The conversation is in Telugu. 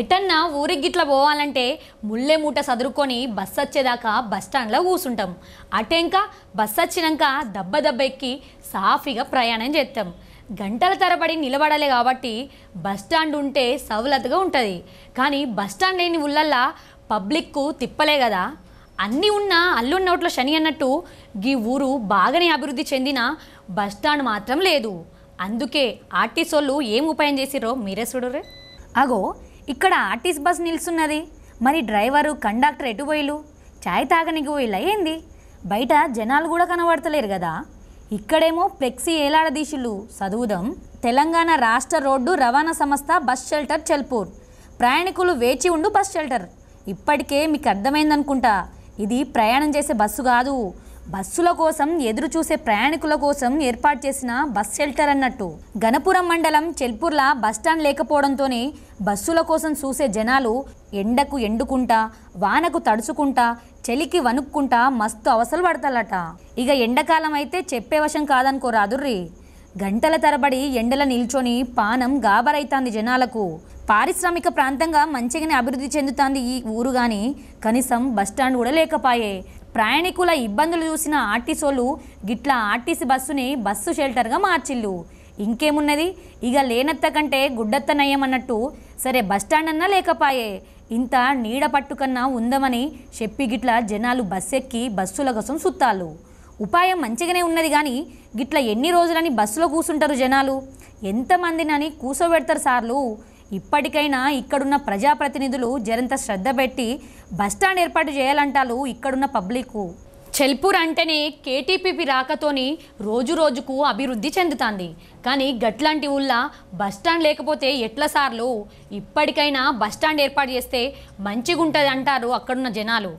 ఎటన్నా ఊరిగిట్లా పోవాలంటే ముళ్ళే మూట సదురుకొని బస్ వచ్చేదాకా బస్టాండ్లో కూసుంటాం ఇంకా బస్ వచ్చినాక దెబ్బ దెబ్బ ఎక్కి సాఫీగా ప్రయాణం చేస్తాం గంటల తరబడి నిలబడాలి కాబట్టి బస్టాండ్ ఉంటే సవలతగా ఉంటుంది కానీ బస్టాండ్ లేని ఊళ్ళల్లా పబ్లిక్కు తిప్పలే కదా అన్నీ ఉన్న అల్లున్నోట్లో శని అన్నట్టు ఈ ఊరు బాగానే అభివృద్ధి చెందిన బస్టాండ్ మాత్రం లేదు అందుకే ఆర్టీసోళ్ళు ఏం ఉపాయం చేసిరో మీరే చూడరే అగో ఇక్కడ ఆర్టీస్ బస్ నిల్చున్నది మరి డ్రైవరు కండక్టర్ ఎటు పోయిలు ఛాయ్ తాగనికి పోయిలా ఏంది బయట జనాలు కూడా కనబడతలేరు కదా ఇక్కడేమో ఫ్లెక్సీ ఏలాడదీశులు చదువుదాం తెలంగాణ రాష్ట్ర రోడ్డు రవాణా సంస్థ బస్ షెల్టర్ చెల్పూర్ ప్రయాణికులు వేచి ఉండు బస్ షెల్టర్ ఇప్పటికే మీకు అర్థమైందనుకుంటా ఇది ప్రయాణం చేసే బస్సు కాదు బస్సుల కోసం ఎదురు చూసే ప్రయాణికుల కోసం ఏర్పాటు చేసిన బస్ షెల్టర్ అన్నట్టు గణపురం మండలం చెల్పూర్ల బస్టాండ్ లేకపోవడంతోనే బస్సుల కోసం చూసే జనాలు ఎండకు ఎండుకుంటా వానకు తడుచుకుంటా చలికి వణుక్కుంటా మస్తు అవసలు పడతాలట ఇక ఎండకాలం అయితే చెప్పే వశం రాదుర్రి గంటల తరబడి ఎండల నిల్చొని పానం గాబరైతాంది జనాలకు పారిశ్రామిక ప్రాంతంగా మంచిగానే అభివృద్ధి చెందుతాంది ఈ ఊరు కానీ కనీసం బస్టాండ్ కూడా లేకపాయే ప్రయాణికుల ఇబ్బందులు చూసిన ఆర్టీసోలు గిట్ల ఆర్టీసీ బస్సుని బస్సు షెల్టర్గా మార్చిల్లు ఇంకేమున్నది ఇక లేనత్త కంటే గుడ్డత్త నయ్యమన్నట్టు సరే బస్టాండ్ అన్నా లేకపాయే ఇంత నీడ పట్టుకన్నా ఉందమని చెప్పి గిట్ల జనాలు బస్సెక్కి బస్సుల కోసం సుత్తాలు ఉపాయం మంచిగానే ఉన్నది కానీ గిట్ల ఎన్ని రోజులని బస్సులో కూసుంటారు జనాలు ఎంతమందినని కూసోబెడతారు సార్లు ఇప్పటికైనా ఇక్కడున్న ప్రజాప్రతినిధులు జరంత శ్రద్ధ పెట్టి బస్టాండ్ ఏర్పాటు చేయాలంటారు ఇక్కడున్న పబ్లిక్ చెల్పూర్ అంటేనే కేటీపీపీ రాకతోని రోజు రోజుకు అభివృద్ధి చెందుతుంది కానీ గట్లాంటి ఊళ్ళ బస్టాండ్ లేకపోతే ఎట్ల సార్లు ఇప్పటికైనా బస్టాండ్ ఏర్పాటు చేస్తే మంచిగుంటుంది అంటారు అక్కడున్న జనాలు